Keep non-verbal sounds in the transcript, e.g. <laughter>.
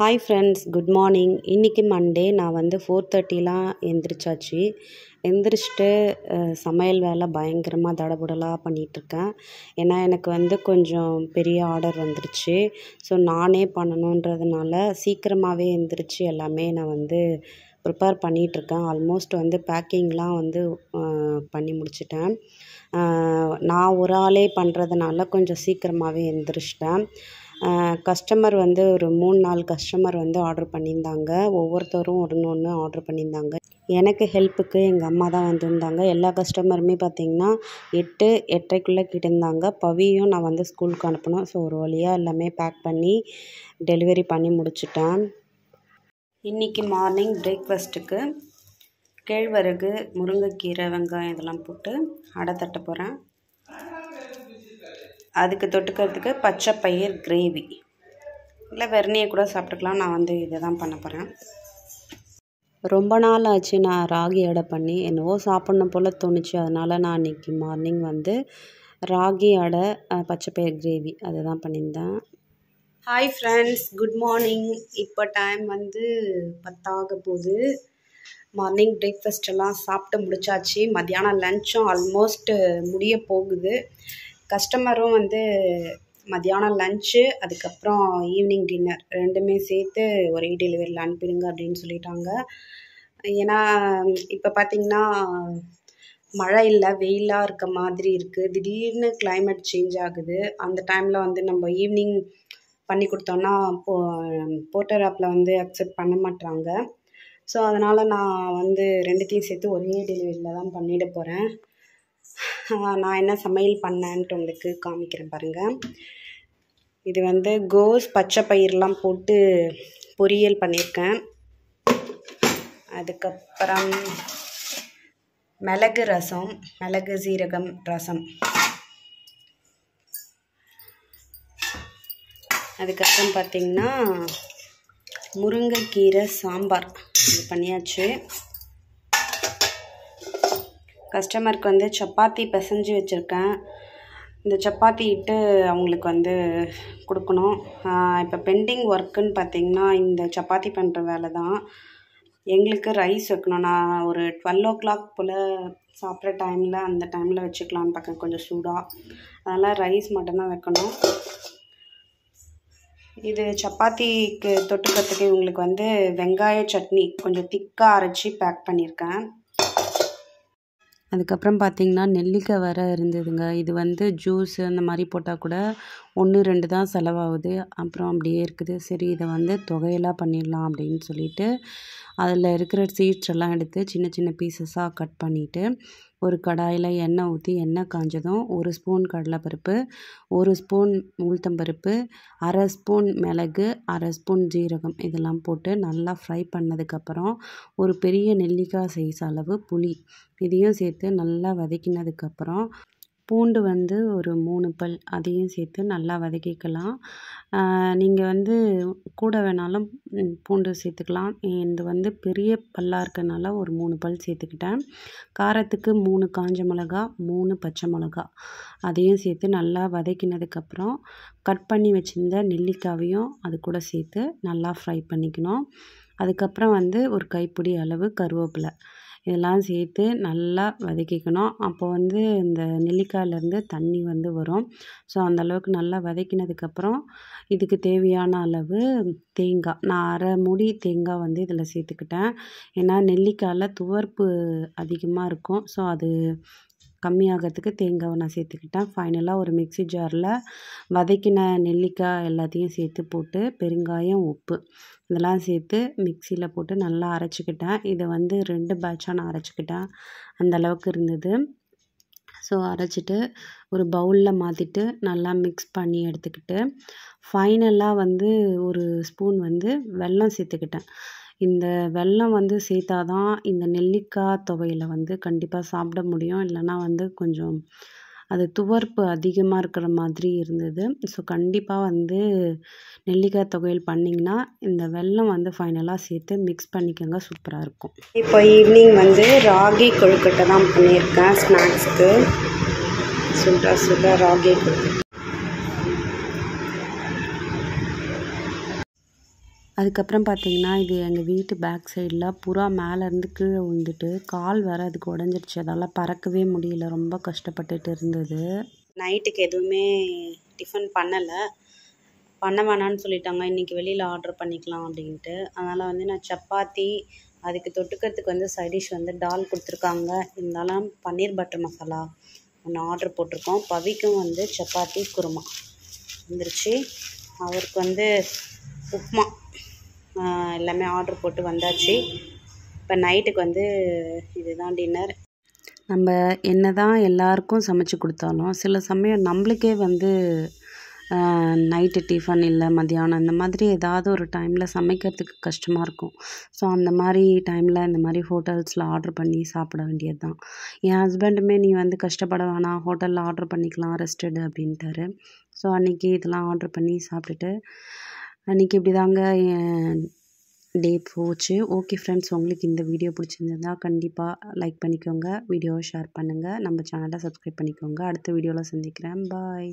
hi friends good morning இன்றைக்கி Monday நான் வந்து ஃபோர் தேர்ட்டிலாம் எந்திரிச்சாச்சு எந்திரிச்சிட்டு சமையல் வேலை பயங்கரமாக தடபுடலாக பண்ணிகிட்ருக்கேன் ஏன்னா எனக்கு வந்து கொஞ்சம் பெரிய ஆர்டர் வந்துருச்சு ஸோ நானே பண்ணணுன்றதுனால சீக்கிரமாகவே எந்திரிச்சு எல்லாமே நான் வந்து ப்ரிப்பேர் பண்ணிகிட்ருக்கேன் ஆல்மோஸ்ட் வந்து பேக்கிங்லாம் வந்து பண்ணி முடிச்சிட்டேன் நான் ஒரு ஆளே பண்ணுறதுனால கொஞ்சம் சீக்கிரமாகவே எந்திரிச்சிட்டேன் கஸ்டமர் வந்து ஒரு மூணு நாலு கஸ்டமர் வந்து ஆர்டர் பண்ணியிருந்தாங்க ஒவ்வொருத்தரும் ஒன்று ஒன்று ஆர்டர் பண்ணியிருந்தாங்க எனக்கு ஹெல்ப்புக்கு எங்கள் அம்மா தான் வந்திருந்தாங்க எல்லா கஸ்டமருமே பார்த்திங்கன்னா எட்டு எட்டரைக்குள்ளே கிட்டிருந்தாங்க பவியும் நான் வந்து ஸ்கூலுக்கு அனுப்பணும் ஸோ ஒரு வழியாக எல்லாமே பேக் பண்ணி டெலிவரி பண்ணி முடிச்சிட்டேன் இன்றைக்கி மார்னிங் பிரேக்ஃபாஸ்ட்டுக்கு கேழ்வரகு முருங்கைக்கீரை வெங்காயம் இதெல்லாம் போட்டு அடை தட்ட போகிறேன் அதுக்கு தொட்டுக்கிறதுக்கு பச்சை பயிர் கிரேவி இல்லை வெர்னியை கூட சாப்பிட்டுக்கலாம் நான் வந்து இதை தான் பண்ண போகிறேன் ரொம்ப நாள் ஆச்சு நான் ராகி அடை பண்ணி என்னவோ சாப்பிட்ணும் போல் தோணுச்சு அதனால் நான் இன்றைக்கி மார்னிங் வந்து ராகி அடை பச்சை பயிர் கிரேவி அதை தான் பண்ணியிருந்தேன் ஹாய் ஃப்ரெண்ட்ஸ் குட் மார்னிங் இப்போ டைம் வந்து பத்தாக போகுது மார்னிங் பிரேக்ஃபாஸ்ட் எல்லாம் சாப்பிட்டு முடிச்சாச்சு மத்தியானம் லஞ்சும் ஆல்மோஸ்ட் முடிய போகுது கஸ்டமரும் வந்து மதியானம் லன்ச்சு அதுக்கப்புறம் ஈவினிங் டின்னர் ரெண்டுமே சேர்த்து ஒரே டெலிவரியில் அனுப்பிடுங்க அப்படின்னு சொல்லிட்டாங்க ஏன்னா இப்போ பார்த்திங்கன்னா மழை இல்லை வெயிலாக இருக்க மாதிரி இருக்குது திடீர்னு கிளைமேட் சேஞ்ச் ஆகுது அந்த டைமில் வந்து நம்ம ஈவினிங் பண்ணி கொடுத்தோன்னா போ போட்டர் ஆப்பில் வந்து அக்செப்ட் பண்ண மாட்டாங்க ஸோ அதனால் நான் வந்து ரெண்டுத்தையும் சேர்த்து ஒரே டெலிவரியில் தான் பண்ணிட போகிறேன் <laughs> நான் என்ன சமையல் பண்ணேன்ட்டு உங்களுக்கு காமிக்கிறேன் பாருங்கள் இது வந்து கோஸ் பச்சை பயிரெலாம் போட்டு பொரியல் பண்ணியிருக்கேன் அதுக்கப்புறம் மிளகு ரசம் மிளகு சீரகம் ரசம் அதுக்கப்புறம் பார்த்திங்கன்னா முருங்கைக்கீரை சாம்பார் இது பண்ணியாச்சு கஸ்டமருக்கு வந்து சப்பாத்தி பிசைஞ்சு வச்சுருக்கேன் இந்த சப்பாத்தி இட்டு அவங்களுக்கு வந்து கொடுக்கணும் இப்போ பெண்டிங் ஒர்க்குன்னு பார்த்திங்கன்னா இந்த சப்பாத்தி பண்ணுற வேலை தான் எங்களுக்கு ரைஸ் வைக்கணும் நான் ஒரு டுவெல் ஓ கிளாக் போல் சாப்பிட்ற டைமில் அந்த டைமில் வச்சுக்கலான்னு பார்க்கேன் கொஞ்சம் சூடாக அதனால் ரைஸ் மட்டும்தான் வைக்கணும் இது சப்பாத்திக்கு தொட்டுக்கிறதுக்கு இவங்களுக்கு வந்து வெங்காய சட்னி கொஞ்சம் திக்காக அரைச்சி பேக் பண்ணியிருக்கேன் அதுக்கப்புறம் பார்த்தீங்கன்னா நெல்லிக்காய் வர இருந்ததுங்க இது வந்து ஜூஸு அந்த மாதிரி போட்டால் கூட ஒன்று ரெண்டு தான் செலவாகுது அப்புறம் அப்படியே இருக்குது சரி இதை வந்து தொகையெல்லாம் பண்ணிடலாம் அப்படின்னு சொல்லிட்டு அதில் இருக்கிற சீட்ஸ் எல்லாம் எடுத்து சின்ன சின்ன பீசஸாக கட் பண்ணிவிட்டு ஒரு கடாயில் எண்ணெய் ஊற்றி எண்ணெய் காஞ்சதும் ஒரு ஸ்பூன் கடலைப்பருப்பு ஒரு ஸ்பூன் உளுத்தம்பருப்பு அரை ஸ்பூன் மிளகு அரை ஸ்பூன் ஜீரகம் இதெல்லாம் போட்டு நல்லா ஃப்ரை பண்ணதுக்கப்புறம் ஒரு பெரிய நெல்லிக்காய் சைஸ் அளவு புளி இதையும் சேர்த்து நல்லா வதக்கினதுக்கப்புறம் பூண்டு வந்து ஒரு மூணு பல் அதையும் சேர்த்து நல்லா வதக்கிக்கலாம் நீங்கள் வந்து கூட வேணாலும் பூண்டு சேர்த்துக்கலாம் இது வந்து பெரிய பல்லாக இருக்கனால ஒரு மூணு பல் சேர்த்துக்கிட்டேன் காரத்துக்கு மூணு காஞ்ச மிளகா மூணு பச்சை மிளகா அதையும் சேர்த்து நல்லா வதக்கினதுக்கப்புறம் கட் பண்ணி வச்சுருந்த நெல்லிக்காவையும் அது கூட சேர்த்து நல்லா ஃப்ரை பண்ணிக்கணும் அதுக்கப்புறம் வந்து ஒரு கைப்பிடி அளவு கருவேப்பிலை இதெல்லாம் சேர்த்து நல்லா வதக்கிக்கணும் அப்போ வந்து இந்த நெல்லிக்காயிலேருந்து தண்ணி வந்து வரும் ஸோ அந்தளவுக்கு நல்லா வதக்கினதுக்கப்புறம் இதுக்கு தேவையான அளவு தேங்காய் நான் அரை மூடி தேங்காய் வந்து இதில் சேர்த்துக்கிட்டேன் ஏன்னா நெல்லிக்காயில் துவர்ப்பு அதிகமாக இருக்கும் ஸோ அது கம்மியாகிறதுக்கு தேங்காவை நான் சேர்த்துக்கிட்டேன் ஃபைனலாக ஒரு மிக்சி ஜாரில் வதக்கின நெல்லிக்காய் எல்லாத்தையும் சேர்த்து போட்டு பெருங்காயம் உப்பு இதெல்லாம் சேர்த்து மிக்சியில் போட்டு நல்லா அரைச்சிக்கிட்டேன் இதை வந்து ரெண்டு பேட்சாக நான் அரைச்சிக்கிட்டேன் அந்தளவுக்கு இருந்தது ஸோ அரைச்சிட்டு ஒரு பவுலில் மாற்றிட்டு நல்லா மிக்ஸ் பண்ணி எடுத்துக்கிட்டு ஃபைனலாக வந்து ஒரு ஸ்பூன் வந்து வெல்லம் சேர்த்துக்கிட்டேன் இந்த வெல்லம் வந்து சேர்த்தா தான் இந்த நெல்லிக்காய் துவையில் வந்து கண்டிப்பாக சாப்பிட முடியும் இல்லைனா வந்து கொஞ்சம் அது துவர்ப்பு அதிகமாக இருக்கிற மாதிரி இருந்தது ஸோ கண்டிப்பாக வந்து நெல்லிக்காய் தொகையில் பண்ணிங்கன்னா இந்த வெல்லம் வந்து ஃபைனலாக சேர்த்து மிக்ஸ் பண்ணிக்கோங்க சூப்பராக இருக்கும் இப்போ ஈவினிங் வந்து ராகி கொழுக்கட்டை தான் பண்ணியிருக்கேன் ஸ்நாக்ஸுக்கு சுட்டா சுட்டா ராகி கொழுக்கட்டை அதுக்கப்புறம் பார்த்தீங்கன்னா இது எங்கள் வீட்டு பேக் சைடில் புறா மேலேருந்து கீழே விழுந்துட்டு கால் வேறு அதுக்கு உடஞ்சிருச்சு அதால் பறக்கவே முடியல ரொம்ப கஷ்டப்பட்டுட்டு இருந்தது நைட்டுக்கு எதுவுமே டிஃபன் பண்ணலை பண்ண வேணான்னு சொல்லிட்டாங்க இன்றைக்கி வெளியில் ஆர்டர் பண்ணிக்கலாம் அப்படின்ட்டு அதனால் வந்து நான் சப்பாத்தி அதுக்கு தொட்டுக்கிறதுக்கு வந்து சைடிஷ் வந்து டால் கொடுத்துருக்காங்க இருந்தாலும் பன்னீர் பட்டர் மசாலா ஒன்று ஆர்டர் போட்டிருக்கோம் பவிக்கும் வந்து சப்பாத்தி குருமா வந்துருச்சு அவருக்கு வந்து உப்மா எல்லாமே ஆர்டர் போட்டு வந்தாச்சு இப்போ நைட்டுக்கு வந்து இதுதான் டின்னர் நம்ம என்ன தான் எல்லாருக்கும் சமைச்சு கொடுத்தாலும் சில சமயம் நம்மளுக்கே வந்து நைட்டு டிஃபன் இல்லை மத்தியானம் இந்த மாதிரி ஏதாவது ஒரு டைமில் சமைக்கிறதுக்கு கஷ்டமாக இருக்கும் ஸோ அந்த மாதிரி டைமில் இந்த மாதிரி ஹோட்டல்ஸில் ஆர்டர் பண்ணி சாப்பிட வேண்டியது தான் என் ஹஸ்பண்டுமே நீ வந்து கஷ்டப்பட வேணாம் ஹோட்டலில் ஆர்டர் பண்ணிக்கலாம் ரெஸ்டடு அப்படின்ட்டாரு ஸோ அன்றைக்கி இதெல்லாம் ஆர்டர் பண்ணி சாப்பிட்டுட்டு அன்றைக்கி இப்படி தாங்க என் டே போச்சு ஓகே ஃப்ரெண்ட்ஸ் உங்களுக்கு இந்த வீடியோ பிடிச்சிருந்ததா கண்டிப்பாக லைக் பண்ணிக்கோங்க வீடியோவை ஷேர் பண்ணுங்கள் நம்ம சேனலை சப்ஸ்கிரைப் பண்ணிக்கோங்க அடுத்த வீடியோவில் சந்திக்கிறேன் பாய்